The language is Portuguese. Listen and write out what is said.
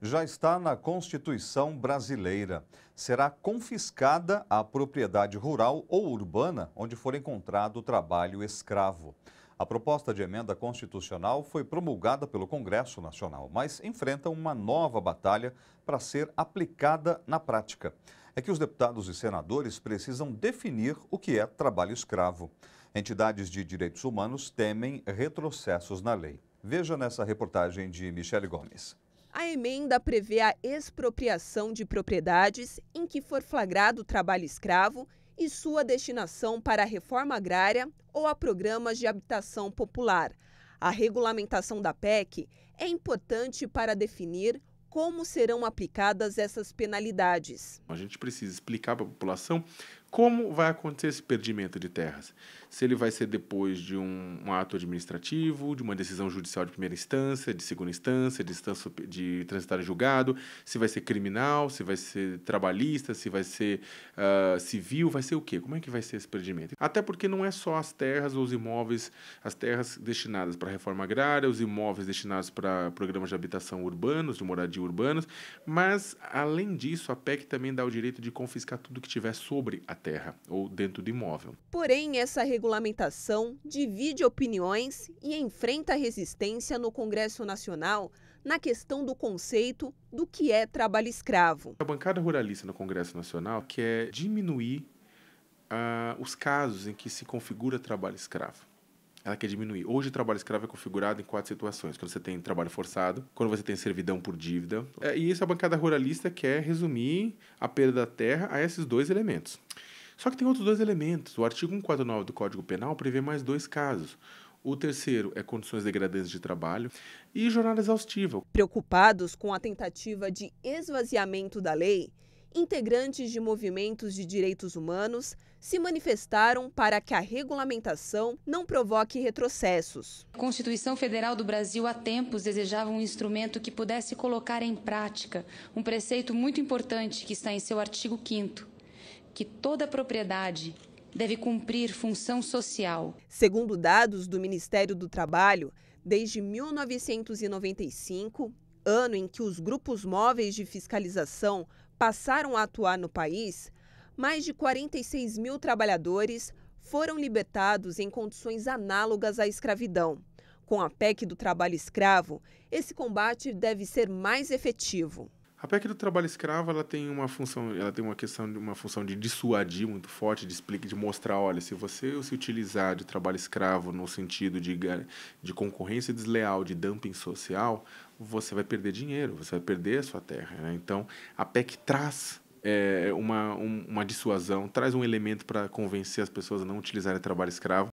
já está na Constituição brasileira. Será confiscada a propriedade rural ou urbana onde for encontrado o trabalho escravo. A proposta de emenda constitucional foi promulgada pelo Congresso Nacional, mas enfrenta uma nova batalha para ser aplicada na prática. É que os deputados e senadores precisam definir o que é trabalho escravo. Entidades de direitos humanos temem retrocessos na lei. Veja nessa reportagem de Michele Gomes. A emenda prevê a expropriação de propriedades em que for flagrado trabalho escravo e sua destinação para a reforma agrária ou a programas de habitação popular. A regulamentação da PEC é importante para definir como serão aplicadas essas penalidades. A gente precisa explicar para a população como vai acontecer esse perdimento de terras? Se ele vai ser depois de um, um ato administrativo, de uma decisão judicial de primeira instância, de segunda instância, de, instância, de transitar julgado, se vai ser criminal, se vai ser trabalhista, se vai ser uh, civil, vai ser o quê? Como é que vai ser esse perdimento? Até porque não é só as terras ou os imóveis, as terras destinadas para reforma agrária, os imóveis destinados para programas de habitação urbanos, de moradia urbanos, mas, além disso, a PEC também dá o direito de confiscar tudo que tiver sobre a terra ou dentro do imóvel. Porém, essa regulamentação divide opiniões e enfrenta resistência no Congresso Nacional na questão do conceito do que é trabalho escravo. A bancada ruralista no Congresso Nacional quer diminuir uh, os casos em que se configura trabalho escravo ela quer diminuir. Hoje o trabalho escravo é configurado em quatro situações. Quando você tem trabalho forçado, quando você tem servidão por dívida. É, e essa bancada ruralista quer resumir a perda da terra a esses dois elementos. Só que tem outros dois elementos. O artigo 149 do Código Penal prevê mais dois casos. O terceiro é condições degradantes de trabalho e jornada exaustiva. Preocupados com a tentativa de esvaziamento da lei, integrantes de movimentos de direitos humanos se manifestaram para que a regulamentação não provoque retrocessos. A Constituição Federal do Brasil há tempos desejava um instrumento que pudesse colocar em prática um preceito muito importante que está em seu artigo 5 que toda propriedade deve cumprir função social. Segundo dados do Ministério do Trabalho, desde 1995, ano em que os grupos móveis de fiscalização passaram a atuar no país, mais de 46 mil trabalhadores foram libertados em condições análogas à escravidão. Com a PEC do trabalho escravo, esse combate deve ser mais efetivo. A PEC do trabalho escravo, ela tem uma função, ela tem uma questão de uma função de dissuadir muito forte, de explicar, de mostrar, olha, se você se utilizar de trabalho escravo no sentido de de concorrência desleal, de dumping social, você vai perder dinheiro, você vai perder a sua terra, né? Então, a PEC traz é, uma, um, uma dissuasão, traz um elemento para convencer as pessoas a não utilizarem trabalho escravo